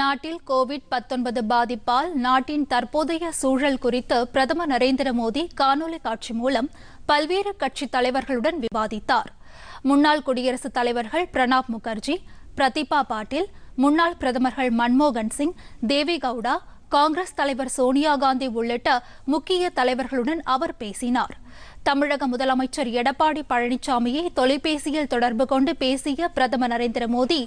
நாட்டில் கோவிட் பத்தொன்பது பாதிப்பால் நாட்டின் தற்போதைய சூழல் குறித்து பிரதமர் நரேந்திர மோடி காணொலி காட்சி மூலம் பல்வேறு கட்சி தலைவர்களுடன் விவாதித்தார் முன்னாள் குடியரசுத் தலைவர்கள் பிரணாப் முகர்ஜி பிரதிபா பாட்டீல் முன்னாள் பிரதமர்கள் மன்மோகன் சிங் தேவி கவுடா காங்கிரஸ் தலைவர் சோனியா காந்தி உள்ளிட்ட முக்கிய தலைவர்களுடன் அவர் பேசினார் தமிழக முதலமைச்சர் எடப்பாடி பழனிசாமியை தொலைபேசியில் தொடர்பு கொண்டு பேசிய பிரதமர் நரேந்திர மோடி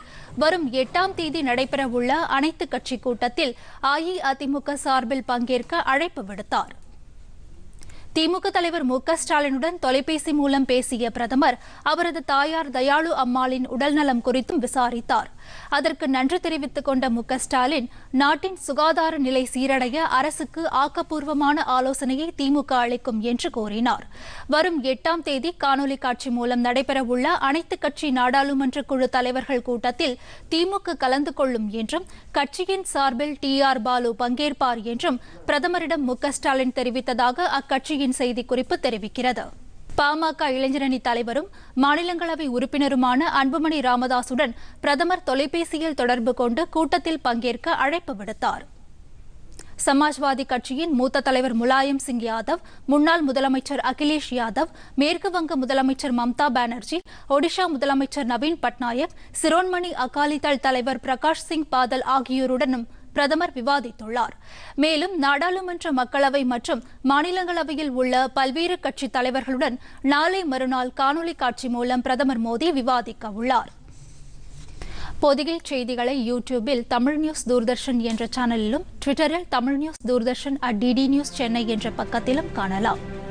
வரும் எட்டாம் தேதி நடைபெறவுள்ள அனைத்து கட்சி கூட்டத்தில் அஇஅதிமுக சார்பில் பங்கேற்க அழைப்பு விடுத்தார் திமுக தலைவர் மு ஸ்டாலினுடன் தொலைபேசி மூலம் பேசிய பிரதமர் அவரது தாயார் தயாளு அம்மாளின் உடல்நலம் குறித்தும் விசாரித்தார் அதற்கு நன்றி தெரிவித்துக் கொண்ட மு ஸ்டாலின் நாட்டின் சுகாதார நிலை சீரடைய அரசுக்கு ஆக்கப்பூர்வமான ஆலோசனையை திமுக அளிக்கும் என்று கூறினார் வரும் எட்டாம் தேதி காணொலி காட்சி மூலம் நடைபெறவுள்ள அனைத்து கட்சி நாடாளுமன்ற குழு தலைவர்கள் கூட்டத்தில் திமுக கலந்து கொள்ளும் என்றும் கட்சியின் சார்பில் டி ஆர் பாலு பங்கேற்பார் என்றும் பிரதமரிடம் மு ஸ்டாலின் தெரிவித்ததாக அக்கட்சியின் கட்சியின் செய்திக்குறிப்பு தெரிவிக்கிறது பாமக இளைஞரணி தலைவரும் மாநிலங்களவை உறுப்பினருமான அன்புமணி ராமதாசுடன் பிரதமர் தொலைபேசியில் தொடர்பு கொண்டு கூட்டத்தில் பங்கேற்க அழைப்பு விடுத்தார் சமாஜ்வாதி கட்சியின் மூத்த தலைவர் முலாயம் சிங் யாதவ் முன்னாள் முதலமைச்சர் அகிலேஷ் யாதவ் மேற்கு வங்க முதலமைச்சர் மம்தா பானர்ஜி ஒடிஷா முதலமைச்சர் நவீன் பட்நாயக் சிரோன்மணி அகாலிதள் தலைவர் பிரகாஷ் சிங் பாதல் ஆகியோருடனும் பிரதமர் விவாதித்துள்ளார் மேலும் நாடாளுமன்ற மக்களவை மற்றும் மாநிலங்களவையில் உள்ள பல்வேறு கட்சித் தலைவர்களுடன் நாளை மறுநாள் காணொலி காட்சி மூலம் பிரதமர் மோடி விவாதிக்க உள்ளார் பொதிகை செய்திகளை யூடியூபில் தமிழ் நியூஸ் தூர்தர்ஷன் என்ற சேனலிலும் ட்விட்டரில் Tamil news Doordarshan at DD news Chennai என்ற பக்கத்திலும் காணலாம்